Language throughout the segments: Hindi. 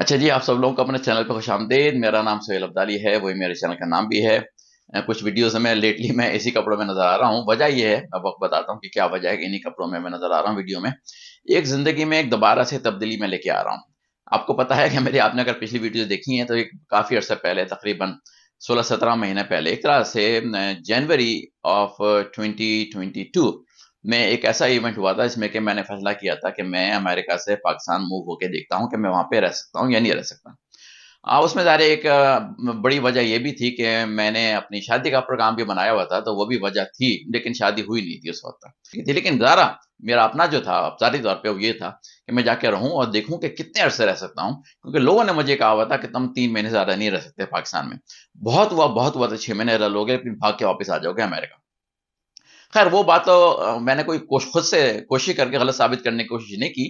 अच्छा जी आप सब लोगों को अपने चैनल पर खुश आमदेद मेरा नाम सोहेल अब्दाली है वही मेरे चैनल का नाम भी है कुछ वीडियोस में लेटली मैं इसी कपड़ों में नजर आ रहा हूँ वजह यह है अब वक्त बताता हूँ कि क्या वजह है कि इन्हीं कपड़ों में मैं नजर आ रहा हूँ वीडियो में एक जिंदगी में एक दोबारा से तब्दीली में लेके आ रहा हूँ आपको पता है कि मेरी आपने अगर पिछली वीडियो देखी है तो एक काफी अर्सा पहले तकरीबन सोलह सत्रह महीने पहले एक तरह से जनवरी ऑफ ट्वेंटी में एक ऐसा इवेंट हुआ था इसमें कि मैंने फैसला किया था कि मैं अमेरिका से पाकिस्तान मूव होकर देखता हूँ कि मैं वहाँ पे रह सकता हूँ या नहीं रह सकता हाँ उसमें ज़ाहिर एक बड़ी वजह यह भी थी कि मैंने अपनी शादी का प्रोग्राम भी बनाया हुआ था तो वो भी वजह थी लेकिन शादी हुई नहीं थी उस वक्त तक थी लेकिन ज़ारा मेरा अपना जो था औपचारिक तौर पर वो ये था कि मैं जाके रहूँ और देखूँ कि कितने अरसे रह सकता हूँ क्योंकि लोगों ने मुझे कहा हुआ था कि तुम तीन महीने ज़्यादा नहीं रह सकते पाकिस्तान में बहुत हुआ बहुत हुआ तो छः महीने रह लोगे फिर भाग के वापस आ जाओगे अमेरिका खैर वो बात तो मैंने कोई खुद से कोशिश करके गलत साबित करने की कोशिश नहीं की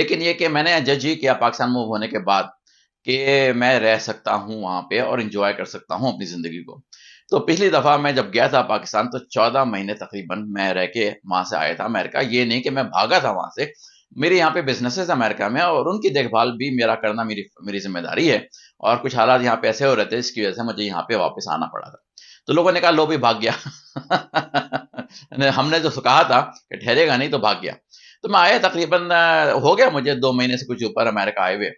लेकिन ये कि मैंने जज ये किया पाकिस्तान मूव होने के बाद कि मैं रह सकता हूँ वहाँ पे और इंजॉय कर सकता हूँ अपनी ज़िंदगी को तो पिछली दफ़ा मैं जब गया था पाकिस्तान तो चौदह महीने तकरीबन मैं रह के वहाँ से आया था अमेरिका ये नहीं कि मैं भागा था वहाँ से मेरे यहाँ पे बिजनेसेस अमेरिका में और उनकी देखभाल भी मेरा करना मेरी मेरी जिम्मेदारी है और कुछ हालात यहाँ पे ऐसे हो रहे थे जिसकी वजह से मुझे यहाँ पे वापस आना पड़ा था तो लोगों ने कहा लो भी भाग गया हमने जो तो कहा था कि ठहरेगा नहीं तो भाग गया तो मैं आया तकरीबन हो गया मुझे दो महीने से कुछ ऊपर अमेरिका आए हुए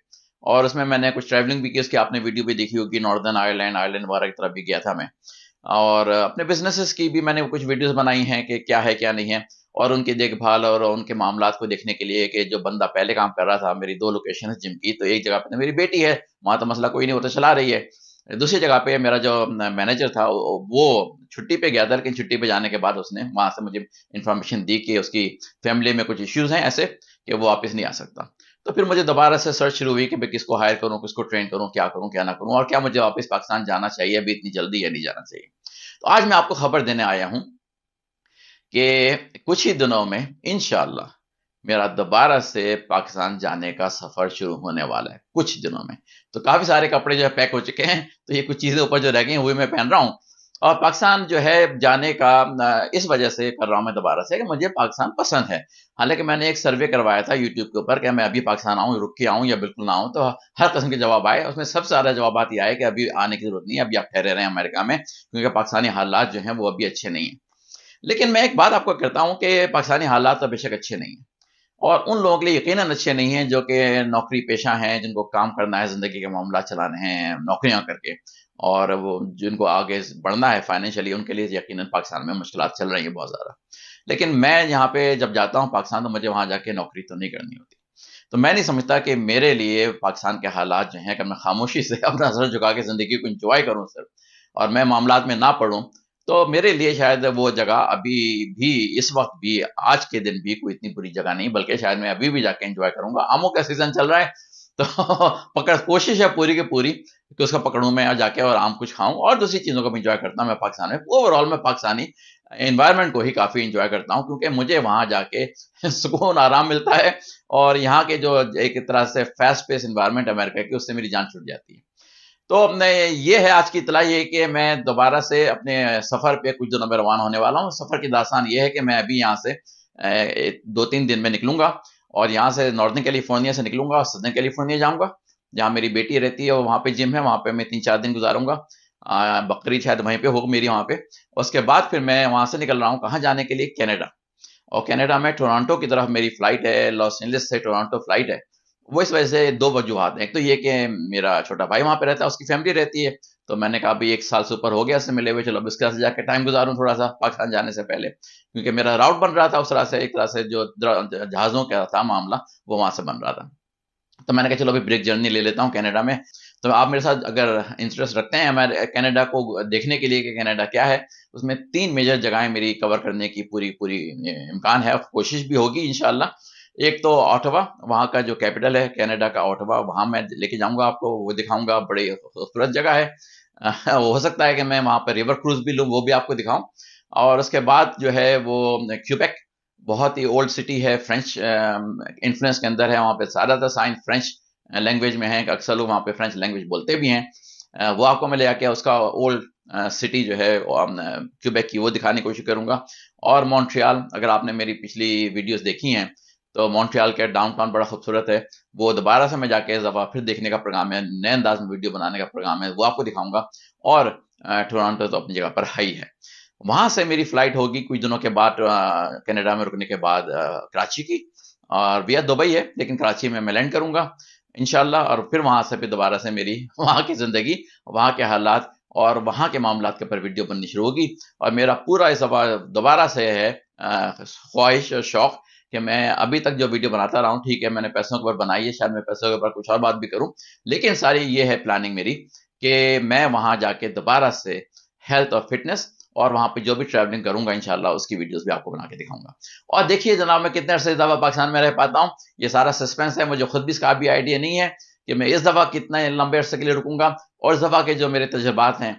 और उसमें मैंने कुछ ट्रैवलिंग भी की उसकी आपने वीडियो भी देखी होगी नॉर्दर्न आयरलैंड आयरलैंड वगैरह की तरफ भी गया था मैं और अपने बिजनेसेस की भी मैंने कुछ वीडियोस बनाई हैं कि क्या है क्या नहीं है और उनकी देखभाल और उनके मामला को देखने के लिए कि जो बंदा पहले काम कर रहा था मेरी दो लोकेशन है जिम की तो एक जगह पर तो मेरी बेटी है वहाँ तो मसला कोई नहीं होता तो चला रही है दूसरी जगह पे मेरा जो मैनेजर था वो छुट्टी पे गया था लेकिन छुट्टी पे जाने के बाद उसने वहां से मुझे इन्फॉर्मेशन दी कि उसकी फैमिली में कुछ इश्यूज हैं ऐसे कि वो वापस नहीं आ सकता तो फिर मुझे दोबारा से सर्च शुरू हुई कि मैं किसको हायर करूँ किसको ट्रेन करूँ क्या करूँ क्या ना करूँ और क्या मुझे वापस पाकिस्तान जाना चाहिए अभी इतनी जल्दी या नहीं जाना चाहिए तो आज मैं आपको खबर देने आया हूँ कि कुछ ही दिनों में इन मेरा दोबारा से पाकिस्तान जाने का सफर शुरू होने वाला है कुछ दिनों में तो काफी सारे कपड़े जो है पैक हो चुके हैं तो ये कुछ चीजें ऊपर जो रह गई हैं वही मैं पहन रहा हूँ और पाकिस्तान जो है जाने का इस वजह से कर रहा हूँ मैं दोबारा से कि मुझे पाकिस्तान पसंद है हालांकि मैंने एक सर्वे करवाया था यूट्यूब के ऊपर कि मैं अभी पाकिस्तान आऊँ रुक के आऊँ या बिल्कुल ना आऊँ तो हर किस्म के जवाब आए उसमें सबसे ज़्यादा जवाब ये आए कि अभी आने की जरूरत नहीं है अभी आप ठहरे रहे हैं अमेरिका में क्योंकि पाकिस्तानी हालात जो है वो अभी अच्छे नहीं है लेकिन मैं एक बात आपको करता हूँ कि पाकिस्तानी हालात तो बेशक अच्छे नहीं है और उन लोगों के लिए यकीन अच्छे नहीं हैं जो कि नौकरी पेशा हैं जिनको काम करना है ज़िंदगी के मामला चलाने हैं नौकरियां करके और वो जिनको आगे बढ़ना है फाइनेंशियली उनके लिए यकीन पाकिस्तान में मुश्किल चल रही हैं बहुत ज़्यादा लेकिन मैं यहाँ पे जब जाता हूँ पाकिस्तान तो मुझे वहाँ जाके नौकरी तो नहीं करनी होती तो मैं नहीं समझता कि मेरे लिए पाकिस्तान के हालात जो हैं कि मैं खामोशी से अपना सर झुका के ज़िंदगी को इंजॉय करूँ सिर्फ और मैं मामला में ना पढ़ूँ तो मेरे लिए शायद वो जगह अभी भी इस वक्त भी आज के दिन भी कोई इतनी बुरी जगह नहीं बल्कि शायद मैं अभी भी जाके एंजॉय करूंगा आमों का सीजन चल रहा है तो पकड़ कोशिश है पूरी की पूरी कि उसका पकड़ूं मैं और जाके और आम कुछ खाऊं और दूसरी चीज़ों को भी इंजॉय करता हूं मैं पाकिस्तान में ओवरऑल मैं पाकिस्तानी एनवायरनमेंट को ही काफ़ी इंजॉय करता हूं क्योंकि मुझे वहां जाके सुकून आराम मिलता है और यहाँ के जो एक तरह से फास्ट पेस इन्वायरमेंट अमेरिका की उससे मेरी जान छुट जाती है तो अपने ये है आज की इतला ये कि मैं दोबारा से अपने सफ़र पे कुछ दिनों में रवाना होने वाला हूँ सफ़र की दास्तान ये है कि मैं अभी यहाँ से दो तीन दिन में निकलूंगा और यहाँ से नॉर्दर्न कैलिफोर्निया से निकलूंगा और सदर्न कैलिफोर्निया जाऊँगा जहाँ मेरी बेटी रहती है और वहाँ पे जिम है वहाँ पे मैं तीन चार दिन गुजारूंगा बकरी शायद वहीं पे होगी मेरी वहाँ पे उसके बाद फिर मैं वहाँ से निकल रहा हूँ कहाँ जाने के लिए कैनेडा और कैनेडा में टोरंटो की तरफ मेरी फ्लाइट है लॉस एंजलिस से टोरंटो फ्लाइट है वो इस वजह से दो वजूहत हैं एक तो ये कि मेरा छोटा भाई वहाँ पे रहता है उसकी फैमिली रहती है तो मैंने कहा अभी एक साल से ऊपर हो गया इससे मिले हुए चलो अब इसके साथ जाकर टाइम गुजारूँ थोड़ा सा पाकिस्तान जाने से पहले क्योंकि मेरा राउट बन रहा था उस तरह से एक तरह से जो जहाज़ों का था मामला वो वहाँ से बन रहा था तो मैंने कहा चलो अभी ब्रेक जर्नी ले लेता हूँ कैनेडा में तो आप मेरे साथ अगर इंटरेस्ट रखते हैं हमारे कनाडा को देखने के लिए कि कनाडा क्या है उसमें तीन मेजर जगहें मेरी कवर करने की पूरी पूरी इम्कान है कोशिश भी होगी इनशाला एक तो ऑटवा वहाँ का जो कैपिटल है कनाडा का ऑटवा वहाँ मैं लेके जाऊंगा आपको वो दिखाऊंगा बड़ी खूबसूरत जगह है हो सकता है कि मैं वहाँ पर रिवर क्रूज भी लूँ वो भी आपको दिखाऊं और उसके बाद जो है वो क्यूबेक बहुत ही ओल्ड सिटी है फ्रेंच इन्फ्लुएंस के अंदर है वहाँ पे ज़्यादातर साइंस फ्रेंच लैंग्वेज में है अक्सर लोग वहाँ पे फ्रेंच लैंग्वेज बोलते भी हैं वो आपको मैं ले आके उसका ओल्ड सिटी जो है क्यूबेक की वो दिखाने की कोशिश करूँगा और मॉन्ट्रियाल अगर आपने मेरी पिछली वीडियोस देखी हैं तो मॉन्ट्रियाल के डाउनटाउन बड़ा खूबसूरत है वो दोबारा से मैं जाके इस दफ़ा फिर देखने का प्रोग्राम है नए अंदाज में वीडियो बनाने का प्रोग्राम है वो आपको दिखाऊंगा और टोरंटो तो अपनी जगह पर हाई है वहाँ से मेरी फ्लाइट होगी कुछ दिनों के बाद कनाडा में रुकने के बाद कराची की और भैया दुबई है लेकिन कराची में मैं लैंड करूँगा इनशाला और फिर वहां से भी दोबारा से मेरी वहाँ की ज़िंदगी वहाँ के हालात और वहाँ के मामला के ऊपर वीडियो बननी शुरू होगी और मेरा पूरा इस दोबारा से है ख्वाहिश और शौक़ कि मैं अभी तक जो वीडियो बनाता रहा हूँ ठीक है मैंने पैसों के ऊपर बनाई है शायद मैं पैसों के ऊपर कुछ और बात भी करूँ लेकिन सारी ये है प्लानिंग मेरी कि मैं वहाँ जाके दोबारा से हेल्थ और फिटनेस और वहाँ पे जो भी ट्रैवलिंग करूंगा इनशाला उसकी वीडियोस भी आपको बना के दिखाऊंगा और देखिए जनाब मैं कितने अरसे दफ़ा पाकिस्तान में रह पाता हूँ ये सारा सस्पेंस है मुझे खुद भी इसका भी आइडिया नहीं है कि मैं इस दफ़ा कितना लंबे अरसे के लिए रुकूंगा और इस दफ़ा के जो मेरे तजुर्बात हैं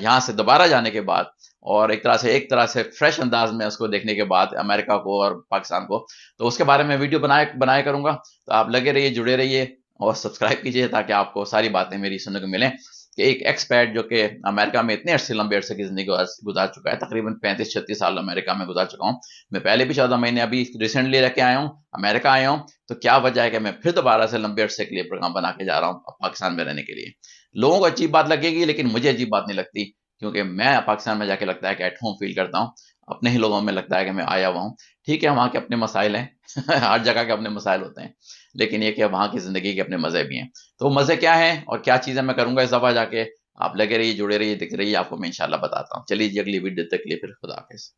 यहाँ से दोबारा जाने के बाद और एक तरह से एक तरह से फ्रेश अंदाज में उसको देखने के बाद अमेरिका को और पाकिस्तान को तो उसके बारे में वीडियो बनाए बनाया करूंगा तो आप लगे रहिए जुड़े रहिए और सब्सक्राइब कीजिए ताकि आपको सारी बातें मेरी सुनने को मिलें कि एक एक्सपैट जो कि अमेरिका में इतने अर्से लंबे अरसे की जिंदगी गुजार चुका है तकरीबन पैंतीस छत्तीस साल अमेरिका में गुजार चुका हूँ मैं पहले भी चौदह महीने अभी रिसेंटली रह के आया हूँ अमेरिका आया हूँ तो क्या वजह है कि मैं फिर दोबारा से लंबे अरसे के लिए प्रोग्राम बना के जा रहा हूँ पाकिस्तान में रहने के लिए लोगों को अजीब बात लगेगी लेकिन मुझे अजीब बात नहीं लगती क्योंकि मैं पाकिस्तान में जाके लगता है कि एट होम फील करता हूँ अपने ही लोगों में लगता है कि मैं आया हुआ हूँ ठीक है वहाँ के अपने मसाइल हैं हर जगह के अपने मसाइल होते हैं लेकिन ये कि वहाँ की ज़िंदगी के अपने मज़े भी हैं तो मज़े क्या हैं और क्या चीज़ें मैं करूँगा इस दफ़ा जाके आप लगे रहिए जुड़े रहिए दिख है आपको मैं इंशाल्लाह बताता हूँ चलिए अगली वीडियो तक लिए फिर खुदा हाफिज़